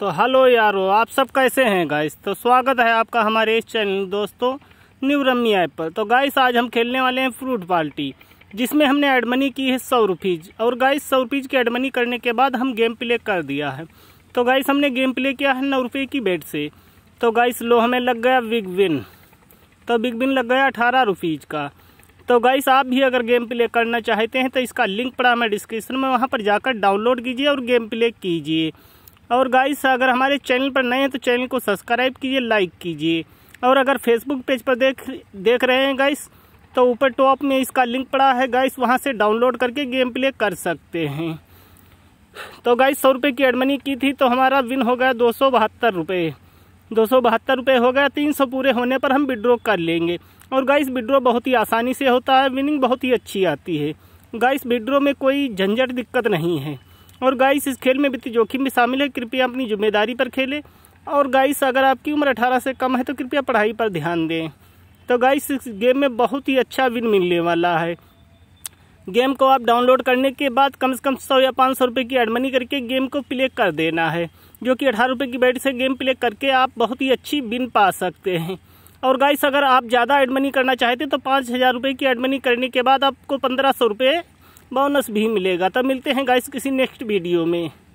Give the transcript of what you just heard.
तो हेलो यारो आप सब कैसे हैं गाइस तो स्वागत है आपका हमारे इस चैनल दोस्तों न्यू रम्मी ऐप पर तो गाइस आज हम खेलने वाले हैं फ्रूट पार्टी जिसमें हमने एडमनी की है सौ रुपीज़ और गाइस सौ रुपीज़ की एडमनी करने के बाद हम गेम प्ले कर दिया है तो गाइस हमने गेम प्ले किया है नौ रुपये की बेट से तो गाइस लो हमें लग गया बिग विन तो बिग विन लग गया अठारह रुपीज़ का तो गाइस आप भी अगर गेम प्ले करना चाहते हैं तो इसका लिंक पड़ा हमें डिस्क्रिप्शन में वहाँ पर जाकर डाउनलोड कीजिए और गेम प्ले कीजिए और गाइस अगर हमारे चैनल पर नए हैं तो चैनल को सब्सक्राइब कीजिए लाइक कीजिए और अगर फेसबुक पेज पर देख देख रहे हैं गाइस तो ऊपर टॉप में इसका लिंक पड़ा है गाइस वहाँ से डाउनलोड करके गेम प्ले कर सकते हैं तो गाइस सौ रुपये की एडमनी की थी तो हमारा विन हो गया दो सौ बहत्तर रुपये दो सौ बहत्तर रुपये हो गया तीन सौ पूरे होने पर हम विड्रॉ कर लेंगे और गाइस विड्रॉ बहुत ही आसानी से होता है विनिंग बहुत ही अच्छी आती है गाइस विड्रॉ में कोई झंझट दिक्कत नहीं है और गाइस इस खेल में वित्तीय जोखिम भी शामिल है कृपया अपनी जिम्मेदारी पर खेलें और गाइस अगर आपकी उम्र अठारह से कम है तो कृपया पढ़ाई पर ध्यान दें तो गाइस इस गेम में बहुत ही अच्छा विन मिलने वाला है गेम को आप डाउनलोड करने के बाद कम से कम सौ या पाँच सौ रुपये की एडमनी करके गेम को प्ले कर देना है जो कि अठारह रुपये की बैट से गेम प्ले करके आप बहुत ही अच्छी बिन पा सकते हैं और गाइस अगर आप ज़्यादा एडमनी करना चाहते तो पाँच हज़ार रुपये की एडमनी करने के बाद आपको पंद्रह सौ रुपये बोनस भी मिलेगा तब मिलते हैं गाइस किसी नेक्स्ट वीडियो में